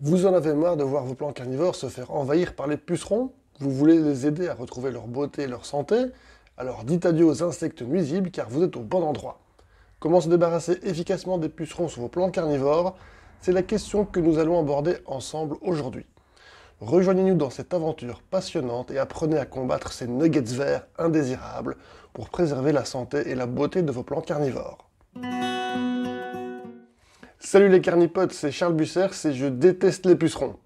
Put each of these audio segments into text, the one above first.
Vous en avez marre de voir vos plants carnivores se faire envahir par les pucerons Vous voulez les aider à retrouver leur beauté et leur santé Alors dites adieu aux insectes nuisibles car vous êtes au bon endroit. Comment se débarrasser efficacement des pucerons sur vos plants carnivores C'est la question que nous allons aborder ensemble aujourd'hui. Rejoignez-nous dans cette aventure passionnante et apprenez à combattre ces nuggets verts indésirables pour préserver la santé et la beauté de vos plants carnivores. Salut les carnipotes, c'est Charles Busser, c'est Je déteste les pucerons.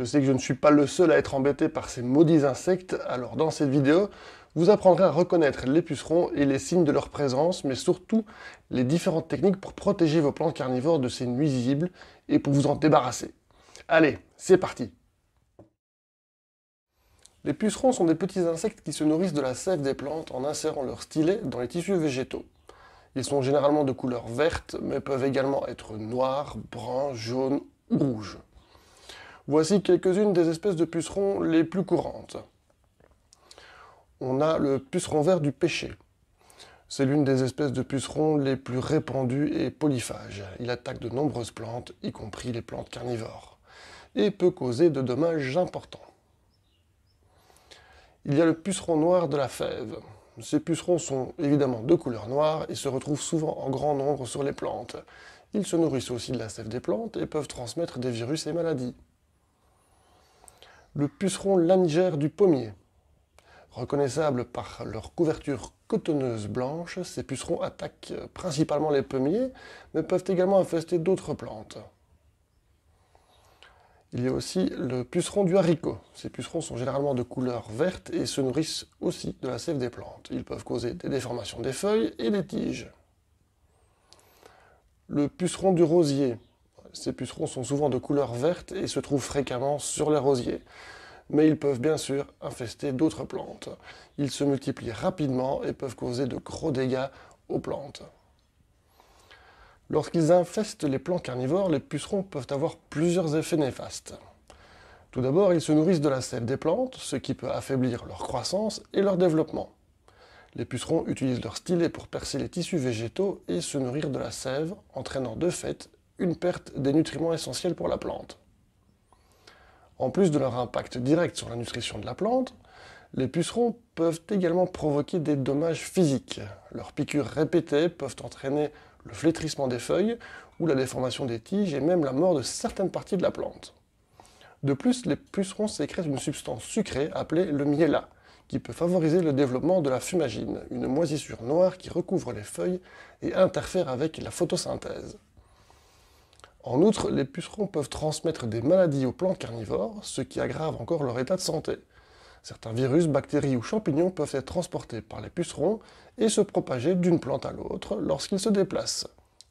Je sais que je ne suis pas le seul à être embêté par ces maudits insectes, alors dans cette vidéo, vous apprendrez à reconnaître les pucerons et les signes de leur présence, mais surtout les différentes techniques pour protéger vos plantes carnivores de ces nuisibles et pour vous en débarrasser. Allez, c'est parti Les pucerons sont des petits insectes qui se nourrissent de la sève des plantes en insérant leur stylet dans les tissus végétaux. Ils sont généralement de couleur verte, mais peuvent également être noirs, bruns, jaunes ou rouges. Voici quelques-unes des espèces de pucerons les plus courantes. On a le puceron vert du pêcher. C'est l'une des espèces de pucerons les plus répandues et polyphages. Il attaque de nombreuses plantes, y compris les plantes carnivores, et peut causer de dommages importants. Il y a le puceron noir de la fève. Ces pucerons sont évidemment de couleur noire et se retrouvent souvent en grand nombre sur les plantes. Ils se nourrissent aussi de la sève des plantes et peuvent transmettre des virus et maladies. Le puceron langer du pommier. Reconnaissable par leur couverture cotonneuse blanche, ces pucerons attaquent principalement les pommiers, mais peuvent également infester d'autres plantes. Il y a aussi le puceron du haricot. Ces pucerons sont généralement de couleur verte et se nourrissent aussi de la sève des plantes. Ils peuvent causer des déformations des feuilles et des tiges. Le puceron du rosier. Ces pucerons sont souvent de couleur verte et se trouvent fréquemment sur les rosiers. Mais ils peuvent bien sûr infester d'autres plantes. Ils se multiplient rapidement et peuvent causer de gros dégâts aux plantes. Lorsqu'ils infestent les plants carnivores, les pucerons peuvent avoir plusieurs effets néfastes. Tout d'abord, ils se nourrissent de la sève des plantes, ce qui peut affaiblir leur croissance et leur développement. Les pucerons utilisent leur stylet pour percer les tissus végétaux et se nourrir de la sève, entraînant de fait une perte des nutriments essentiels pour la plante. En plus de leur impact direct sur la nutrition de la plante, les pucerons peuvent également provoquer des dommages physiques. Leurs piqûres répétées peuvent entraîner le flétrissement des feuilles ou la déformation des tiges et même la mort de certaines parties de la plante. De plus, les pucerons sécrètent une substance sucrée appelée le miella, qui peut favoriser le développement de la fumagine, une moisissure noire qui recouvre les feuilles et interfère avec la photosynthèse. En outre, les pucerons peuvent transmettre des maladies aux plantes carnivores, ce qui aggrave encore leur état de santé. Certains virus, bactéries ou champignons peuvent être transportés par les pucerons et se propager d'une plante à l'autre lorsqu'ils se déplacent.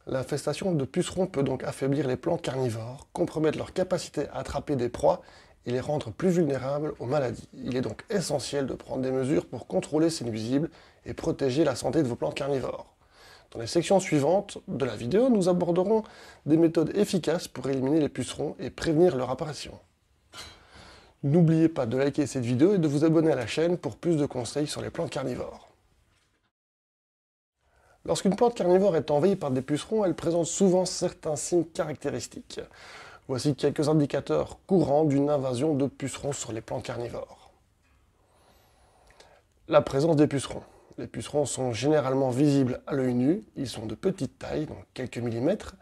L'infestation de pucerons peut donc affaiblir les plantes carnivores, compromettre leur capacité à attraper des proies et les rendre plus vulnérables aux maladies. Il est donc essentiel de prendre des mesures pour contrôler ces nuisibles et protéger la santé de vos plantes carnivores. Dans les sections suivantes de la vidéo, nous aborderons des méthodes efficaces pour éliminer les pucerons et prévenir leur apparition. N'oubliez pas de liker cette vidéo et de vous abonner à la chaîne pour plus de conseils sur les plantes carnivores. Lorsqu'une plante carnivore est envahie par des pucerons, elle présente souvent certains signes caractéristiques. Voici quelques indicateurs courants d'une invasion de pucerons sur les plantes carnivores. La présence des pucerons. Les pucerons sont généralement visibles à l'œil nu, ils sont de petite taille, donc quelques millimètres,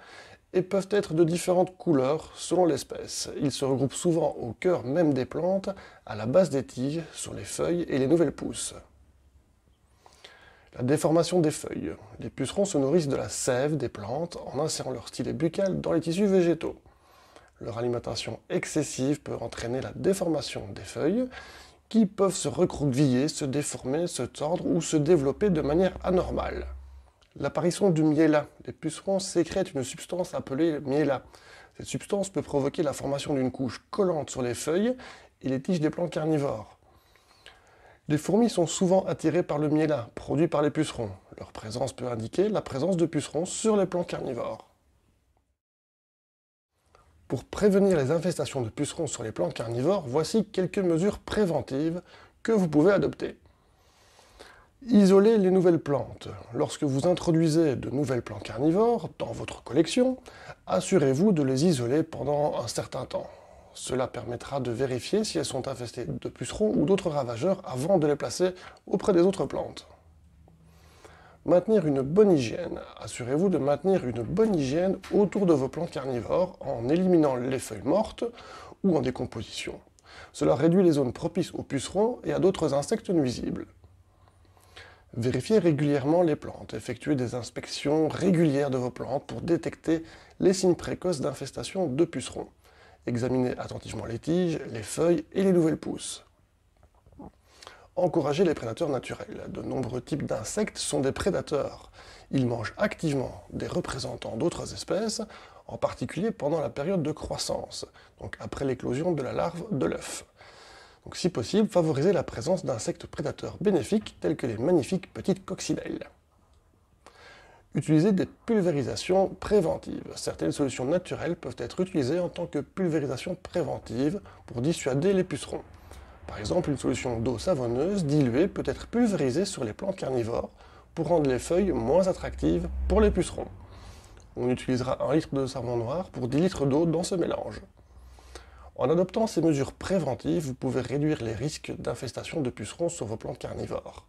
et peuvent être de différentes couleurs selon l'espèce. Ils se regroupent souvent au cœur même des plantes, à la base des tiges, sur les feuilles et les nouvelles pousses. La déformation des feuilles. Les pucerons se nourrissent de la sève des plantes en insérant leur stylet buccal dans les tissus végétaux. Leur alimentation excessive peut entraîner la déformation des feuilles, qui peuvent se recroqueviller, se déformer, se tordre ou se développer de manière anormale. L'apparition du miella. Les pucerons sécrètent une substance appelée miella. Cette substance peut provoquer la formation d'une couche collante sur les feuilles et les tiges des plantes carnivores. Les fourmis sont souvent attirées par le miella, produit par les pucerons. Leur présence peut indiquer la présence de pucerons sur les plantes carnivores. Pour prévenir les infestations de pucerons sur les plantes carnivores, voici quelques mesures préventives que vous pouvez adopter. Isoler les nouvelles plantes. Lorsque vous introduisez de nouvelles plantes carnivores dans votre collection, assurez-vous de les isoler pendant un certain temps. Cela permettra de vérifier si elles sont infestées de pucerons ou d'autres ravageurs avant de les placer auprès des autres plantes. Maintenir une bonne hygiène. Assurez-vous de maintenir une bonne hygiène autour de vos plantes carnivores en éliminant les feuilles mortes ou en décomposition. Cela réduit les zones propices aux pucerons et à d'autres insectes nuisibles. Vérifiez régulièrement les plantes, effectuez des inspections régulières de vos plantes pour détecter les signes précoces d'infestation de pucerons. Examinez attentivement les tiges, les feuilles et les nouvelles pousses. Encouragez les prédateurs naturels. De nombreux types d'insectes sont des prédateurs. Ils mangent activement des représentants d'autres espèces, en particulier pendant la période de croissance, donc après l'éclosion de la larve de l'œuf. Donc si possible, favoriser la présence d'insectes prédateurs bénéfiques tels que les magnifiques petites coccinelles. Utiliser des pulvérisations préventives. Certaines solutions naturelles peuvent être utilisées en tant que pulvérisation préventive pour dissuader les pucerons. Par exemple, une solution d'eau savonneuse diluée peut être pulvérisée sur les plantes carnivores pour rendre les feuilles moins attractives pour les pucerons. On utilisera 1 litre de savon noir pour 10 litres d'eau dans ce mélange. En adoptant ces mesures préventives, vous pouvez réduire les risques d'infestation de pucerons sur vos plantes carnivores,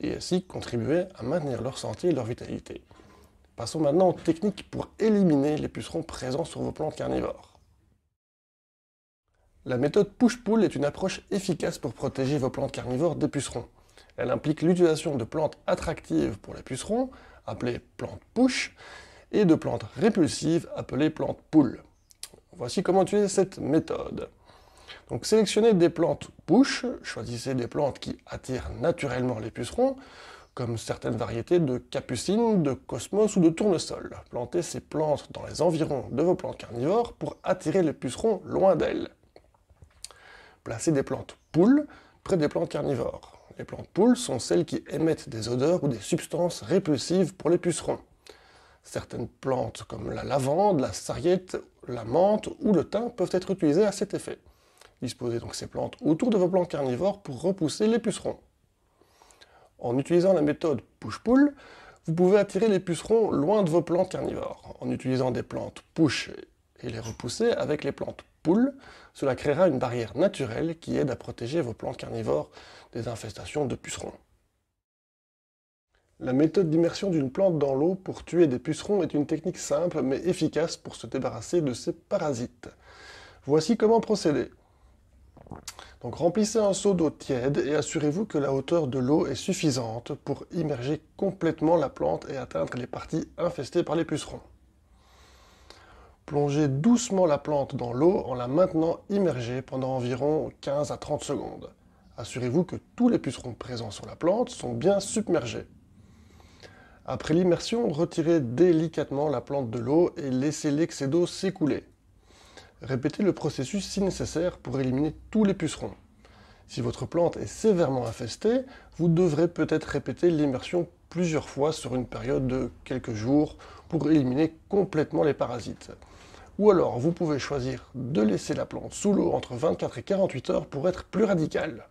et ainsi contribuer à maintenir leur santé et leur vitalité. Passons maintenant aux techniques pour éliminer les pucerons présents sur vos plantes carnivores. La méthode push-pull est une approche efficace pour protéger vos plantes carnivores des pucerons. Elle implique l'utilisation de plantes attractives pour les pucerons, appelées plantes push, et de plantes répulsives, appelées plantes pull. Voici comment utiliser cette méthode. Donc sélectionnez des plantes bouches, choisissez des plantes qui attirent naturellement les pucerons, comme certaines variétés de capucine, de cosmos ou de tournesol. Plantez ces plantes dans les environs de vos plantes carnivores pour attirer les pucerons loin d'elles. Placez des plantes poules près des plantes carnivores. Les plantes poules sont celles qui émettent des odeurs ou des substances répulsives pour les pucerons. Certaines plantes comme la lavande, la sarriette, la menthe ou le thym peuvent être utilisées à cet effet. Disposez donc ces plantes autour de vos plantes carnivores pour repousser les pucerons. En utilisant la méthode push-pull, vous pouvez attirer les pucerons loin de vos plantes carnivores. En utilisant des plantes push et les repousser avec les plantes pull, cela créera une barrière naturelle qui aide à protéger vos plantes carnivores des infestations de pucerons. La méthode d'immersion d'une plante dans l'eau pour tuer des pucerons est une technique simple mais efficace pour se débarrasser de ces parasites. Voici comment procéder. Donc remplissez un seau d'eau tiède et assurez-vous que la hauteur de l'eau est suffisante pour immerger complètement la plante et atteindre les parties infestées par les pucerons. Plongez doucement la plante dans l'eau en la maintenant immergée pendant environ 15 à 30 secondes. Assurez-vous que tous les pucerons présents sur la plante sont bien submergés. Après l'immersion, retirez délicatement la plante de l'eau et laissez l'excès d'eau s'écouler. Répétez le processus si nécessaire pour éliminer tous les pucerons. Si votre plante est sévèrement infestée, vous devrez peut-être répéter l'immersion plusieurs fois sur une période de quelques jours pour éliminer complètement les parasites. Ou alors vous pouvez choisir de laisser la plante sous l'eau entre 24 et 48 heures pour être plus radical.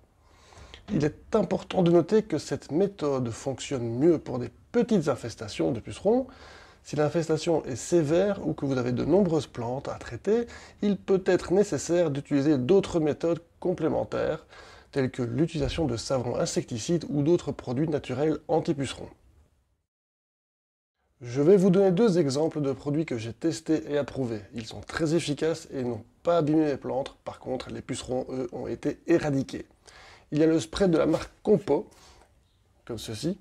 Il est important de noter que cette méthode fonctionne mieux pour des petites infestations de pucerons. Si l'infestation est sévère ou que vous avez de nombreuses plantes à traiter, il peut être nécessaire d'utiliser d'autres méthodes complémentaires, telles que l'utilisation de savons insecticides ou d'autres produits naturels anti-pucerons. Je vais vous donner deux exemples de produits que j'ai testés et approuvés. Ils sont très efficaces et n'ont pas abîmé mes plantes, par contre les pucerons, eux, ont été éradiqués il y a le spray de la marque Compo, comme ceci,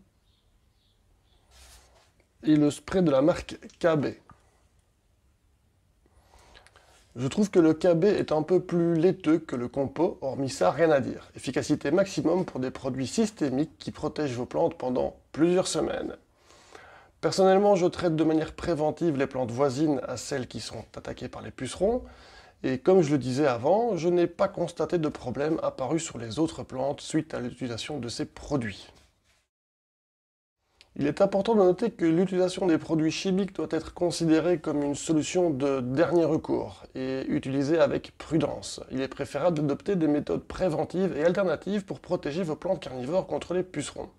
et le spray de la marque KB. Je trouve que le KB est un peu plus laiteux que le compo, hormis ça, rien à dire. Efficacité maximum pour des produits systémiques qui protègent vos plantes pendant plusieurs semaines. Personnellement, je traite de manière préventive les plantes voisines à celles qui sont attaquées par les pucerons, et comme je le disais avant, je n'ai pas constaté de problème apparu sur les autres plantes suite à l'utilisation de ces produits. Il est important de noter que l'utilisation des produits chimiques doit être considérée comme une solution de dernier recours et utilisée avec prudence. Il est préférable d'adopter des méthodes préventives et alternatives pour protéger vos plantes carnivores contre les pucerons.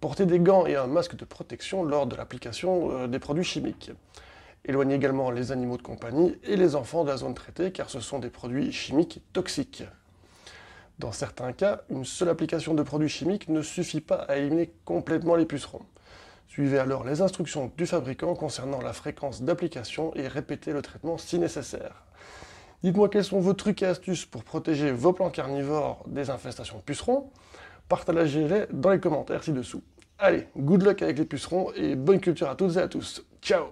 Portez des gants et un masque de protection lors de l'application euh, des produits chimiques. Éloignez également les animaux de compagnie et les enfants de la zone traitée car ce sont des produits chimiques toxiques. Dans certains cas, une seule application de produits chimiques ne suffit pas à éliminer complètement les pucerons. Suivez alors les instructions du fabricant concernant la fréquence d'application et répétez le traitement si nécessaire. Dites-moi quels sont vos trucs et astuces pour protéger vos plants carnivores des infestations de pucerons. Partagez-les dans les commentaires ci-dessous. Allez, good luck avec les pucerons et bonne culture à toutes et à tous. Ciao